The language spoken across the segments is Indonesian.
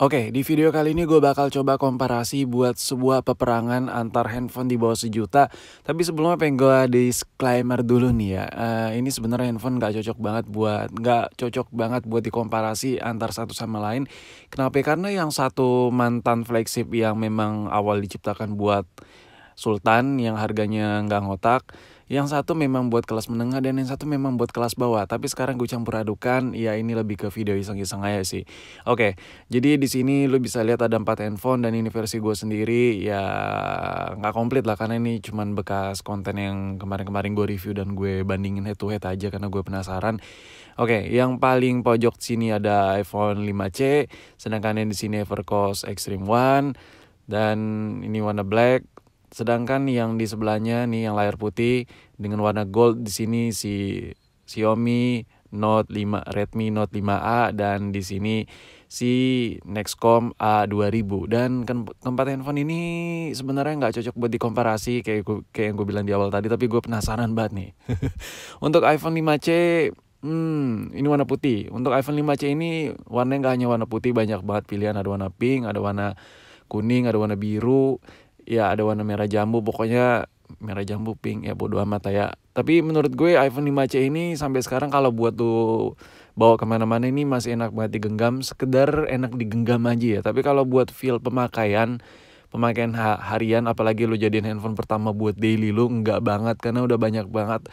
Oke, okay, di video kali ini gue bakal coba komparasi buat sebuah peperangan antar handphone di bawah sejuta. Tapi sebelumnya pengen gue disclaimer dulu nih ya. Uh, ini sebenarnya handphone gak cocok banget buat gak cocok banget buat dikomparasi antar satu sama lain. Kenapa? Karena yang satu mantan flagship yang memang awal diciptakan buat Sultan yang harganya nggak ngotak yang satu memang buat kelas menengah dan yang satu memang buat kelas bawah tapi sekarang gue campur adukan ya ini lebih ke video iseng-iseng aja sih oke jadi di sini lu bisa lihat ada empat handphone dan ini versi gue sendiri ya nggak komplit lah karena ini cuman bekas konten yang kemarin-kemarin gue review dan gue bandingin head to head aja karena gue penasaran oke yang paling pojok sini ada iPhone 5C sedangkan yang di sini Evercost Extreme One dan ini warna black Sedangkan yang di sebelahnya nih yang layar putih dengan warna gold di sini si Xiaomi Note 5 Redmi Note 5A dan di sini si Nexcom A2000 dan keempat handphone ini sebenarnya nggak cocok buat dikomparasi kayak gue, kayak yang gue bilang di awal tadi tapi gue penasaran banget nih untuk iPhone 5C hmm, ini warna putih untuk iPhone 5C ini warnanya nggak hanya warna putih banyak banget pilihan ada warna pink ada warna kuning ada warna biru ya ada warna merah jambu pokoknya merah jambu pink ya bodo amat ya tapi menurut gue iPhone 5C ini sampai sekarang kalau buat tuh bawa kemana-mana ini masih enak banget digenggam sekedar enak digenggam aja ya tapi kalau buat feel pemakaian pemakaian harian apalagi lu jadiin handphone pertama buat daily lu enggak banget karena udah banyak banget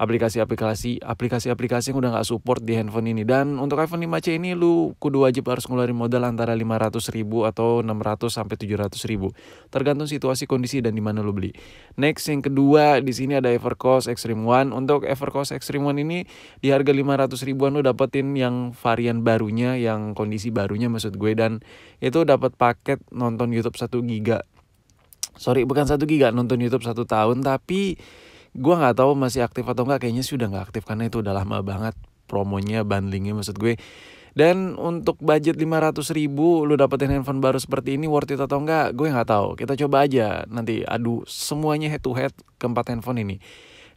aplikasi-aplikasi aplikasi-aplikasi yang udah nggak support di handphone ini dan untuk iPhone 5C ini lu kudu wajib harus ngeluarin modal antara 500 ribu atau 600 sampai 700 ribu tergantung situasi kondisi dan di mana lu beli next yang kedua di sini ada Evercost Extreme One untuk Evercost Extreme One ini di harga 500 ribuan lu dapetin yang varian barunya yang kondisi barunya maksud gue dan itu dapat paket nonton YouTube 1 giga sorry bukan satu giga nonton YouTube satu tahun tapi gue nggak tahu masih aktif atau nggak kayaknya sih udah nggak aktif karena itu udah lama banget promonya bundlingnya maksud gue dan untuk budget 500 ribu lu dapetin handphone baru seperti ini worth it atau enggak gue nggak tahu kita coba aja nanti Aduh, semuanya head to head keempat handphone ini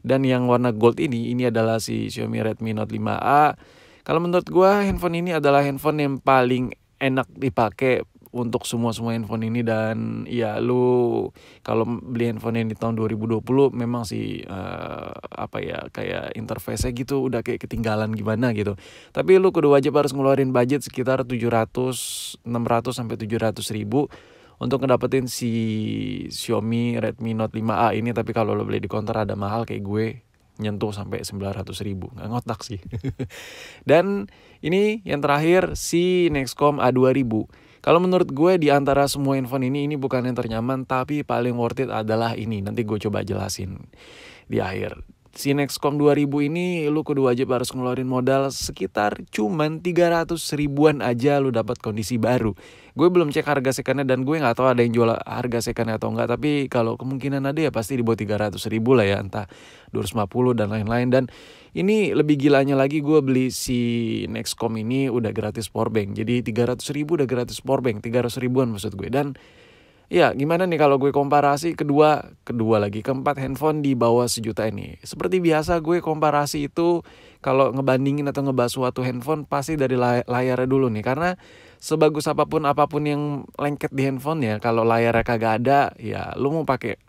dan yang warna gold ini ini adalah si Xiaomi Redmi Note 5A kalau menurut gue handphone ini adalah handphone yang paling enak dipakai untuk semua-semua handphone ini dan ya lu kalau beli handphone yang di tahun 2020 memang sih uh, apa ya kayak interface-nya gitu udah kayak ketinggalan gimana gitu. Tapi lu kudu wajib harus ngeluarin budget sekitar 700 600 sampai 700 ribu untuk ngedapetin si Xiaomi Redmi Note 5A ini tapi kalau lo beli di konter ada mahal kayak gue nyentuh sampai 900 ribu nggak ngotak sih dan ini yang terakhir si Nexcom A2000 kalau menurut gue di antara semua handphone ini ini bukan yang ternyaman tapi paling worth it adalah ini. Nanti gue coba jelasin di akhir si Nexcom 2000 ini lu kudu wajib harus ngeluarin modal sekitar cuman 300 ribuan aja lu dapat kondisi baru. Gue belum cek harga secondnya dan gue nggak tahu ada yang jual harga secondnya atau enggak. Tapi kalau kemungkinan ada ya pasti di bawah 300 ribu lah ya entah 250 dan lain-lain. Dan ini lebih gilanya lagi gue beli si Nexcom ini udah gratis powerbank. Jadi 300 ribu udah gratis powerbank, 300 ribuan maksud gue. Dan ya gimana nih kalau gue komparasi kedua kedua lagi keempat handphone di bawah sejuta ini seperti biasa gue komparasi itu kalau ngebandingin atau ngebahas suatu handphone pasti dari lay layarnya dulu nih karena sebagus apapun apapun yang lengket di handphone ya kalau layarnya kagak ada ya lu mau pakai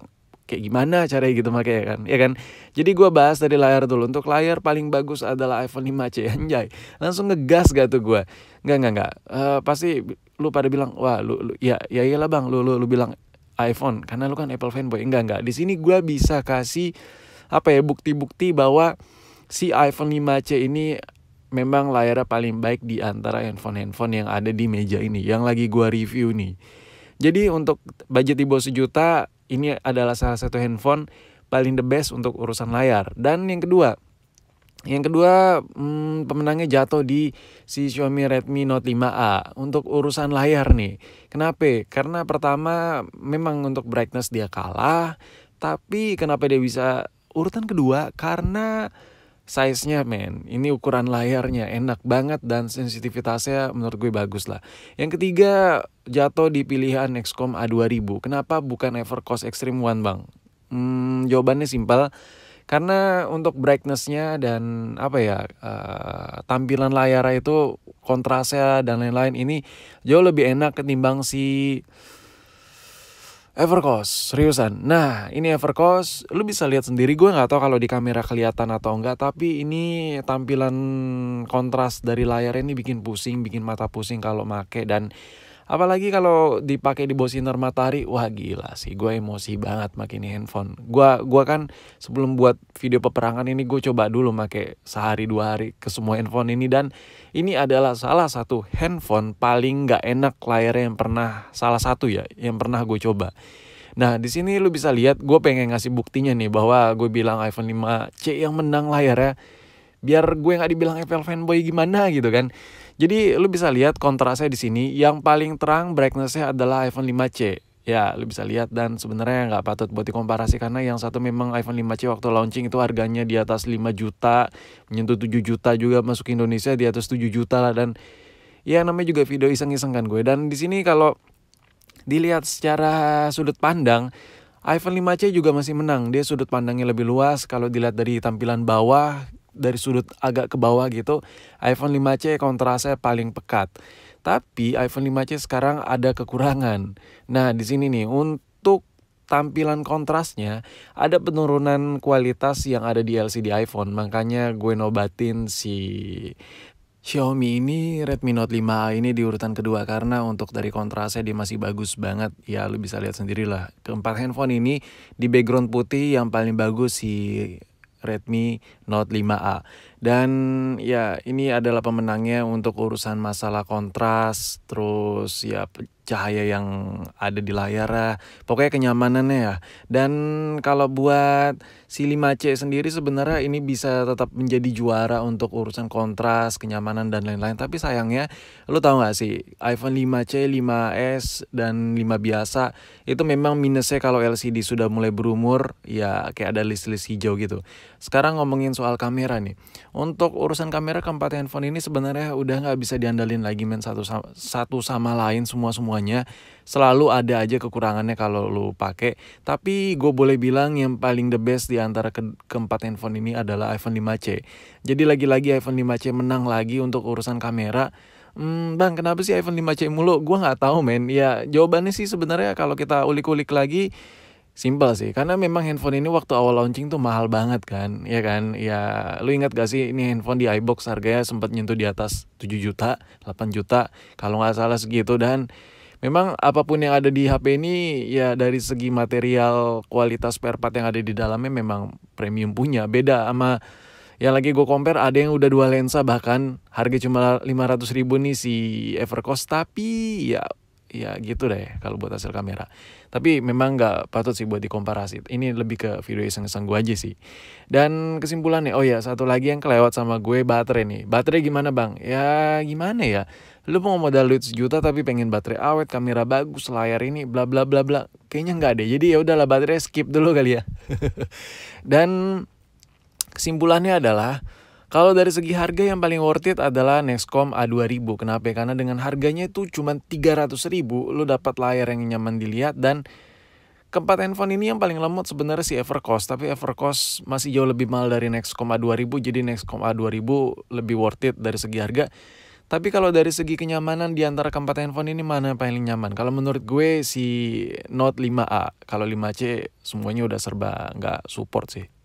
kayak gimana caranya gitu makanya kan ya kan jadi gue bahas dari layar dulu untuk layar paling bagus adalah iPhone 5c anjay langsung ngegas gak tuh gue nggak nggak nggak uh, pasti lu pada bilang wah lu, lu ya ya iyalah bang lu lu lu bilang iPhone karena lu kan Apple fanboy enggak enggak di sini gue bisa kasih apa ya bukti-bukti bahwa si iPhone 5c ini memang layarnya paling baik di antara handphone-handphone yang ada di meja ini yang lagi gue review nih jadi untuk budget di bawah sejuta ini adalah salah satu handphone paling the best untuk urusan layar. Dan yang kedua, yang kedua hmm, pemenangnya jatuh di si Xiaomi Redmi Note 5A untuk urusan layar nih. Kenapa? Karena pertama memang untuk brightness dia kalah, tapi kenapa dia bisa urutan kedua? Karena size-nya men ini ukuran layarnya enak banget dan sensitivitasnya menurut gue bagus lah yang ketiga jatuh di pilihan Nexcom A2000 kenapa bukan Evercost Extreme One bang hmm, jawabannya simpel karena untuk brightnessnya dan apa ya uh, tampilan layarnya itu kontrasnya dan lain-lain ini jauh lebih enak ketimbang si Evercost, seriusan. Nah, ini Evercost, lu bisa lihat sendiri. Gue nggak tahu kalau di kamera kelihatan atau enggak, tapi ini tampilan kontras dari layar ini bikin pusing, bikin mata pusing kalau make dan Apalagi kalau dipakai di bawah sinar matahari, wah gila sih. Gue emosi banget makin handphone. Gue gua kan sebelum buat video peperangan ini gue coba dulu make sehari dua hari ke semua handphone ini dan ini adalah salah satu handphone paling nggak enak layarnya yang pernah salah satu ya yang pernah gue coba. Nah di sini lu bisa lihat gue pengen ngasih buktinya nih bahwa gue bilang iPhone 5C yang menang layarnya biar gue gak dibilang Apple fanboy gimana gitu kan. Jadi lu bisa lihat kontrasnya di sini. Yang paling terang brightnessnya adalah iPhone 5C. Ya, lu bisa lihat dan sebenarnya nggak patut buat dikomparasi karena yang satu memang iPhone 5C waktu launching itu harganya di atas 5 juta, menyentuh 7 juta juga masuk Indonesia di atas 7 juta lah dan ya namanya juga video iseng-iseng kan gue. Dan di sini kalau dilihat secara sudut pandang iPhone 5C juga masih menang. Dia sudut pandangnya lebih luas. Kalau dilihat dari tampilan bawah, dari sudut agak ke bawah gitu, iPhone 5C kontrasnya paling pekat. Tapi iPhone 5C sekarang ada kekurangan. Nah, di sini nih untuk tampilan kontrasnya ada penurunan kualitas yang ada di LCD iPhone. Makanya gue nobatin si Xiaomi ini Redmi Note 5 ini di urutan kedua karena untuk dari kontrasnya dia masih bagus banget. Ya lu bisa lihat sendirilah. Keempat handphone ini di background putih yang paling bagus si Redmi Note 5A. Dan ya ini adalah pemenangnya untuk urusan masalah kontras, terus ya cahaya yang ada di layar lah. pokoknya kenyamanannya ya dan kalau buat si 5C sendiri sebenarnya ini bisa tetap menjadi juara untuk urusan kontras kenyamanan dan lain-lain tapi sayangnya lu tau gak sih iPhone 5C 5S dan 5 biasa itu memang minusnya kalau LCD sudah mulai berumur ya kayak ada list-list hijau gitu sekarang ngomongin soal kamera nih untuk urusan kamera keempat handphone ini sebenarnya udah nggak bisa diandalin lagi men satu sama, satu sama lain semua semua semuanya selalu ada aja kekurangannya kalau lo pakai tapi gue boleh bilang yang paling the best di antara ke keempat handphone ini adalah iPhone 5C jadi lagi-lagi iPhone 5C menang lagi untuk urusan kamera hmm, bang kenapa sih iPhone 5C mulu? Gue nggak tahu men. Ya jawabannya sih sebenarnya kalau kita ulik-ulik lagi Simple sih, karena memang handphone ini waktu awal launching tuh mahal banget kan, ya kan? Ya, lu ingat gak sih ini handphone di iBox harganya sempat nyentuh di atas 7 juta, 8 juta, kalau nggak salah segitu dan memang apapun yang ada di HP ini ya dari segi material kualitas spare part yang ada di dalamnya memang premium punya beda sama yang lagi gue compare ada yang udah dua lensa bahkan harga cuma 500 ribu nih si Evercost tapi ya ya gitu deh kalau buat hasil kamera tapi memang nggak patut sih buat dikomparasi ini lebih ke video iseng-iseng gue aja sih dan kesimpulan nih oh ya satu lagi yang kelewat sama gue baterai nih baterai gimana bang ya gimana ya lu mau modal duit sejuta tapi pengen baterai awet kamera bagus layar ini bla bla bla bla kayaknya nggak ada jadi ya udahlah baterai skip dulu kali ya dan kesimpulannya adalah kalau dari segi harga yang paling worth it adalah Nexcom A2000. Kenapa? Ya? Karena dengan harganya itu cuma 300 ribu, lo dapat layar yang nyaman dilihat dan keempat handphone ini yang paling lemot sebenarnya si Evercost. Tapi Evercost masih jauh lebih mahal dari Nexcom A2000, jadi Nexcom A2000 lebih worth it dari segi harga. Tapi kalau dari segi kenyamanan di antara keempat handphone ini mana yang paling nyaman? Kalau menurut gue si Note 5A, kalau 5C semuanya udah serba nggak support sih.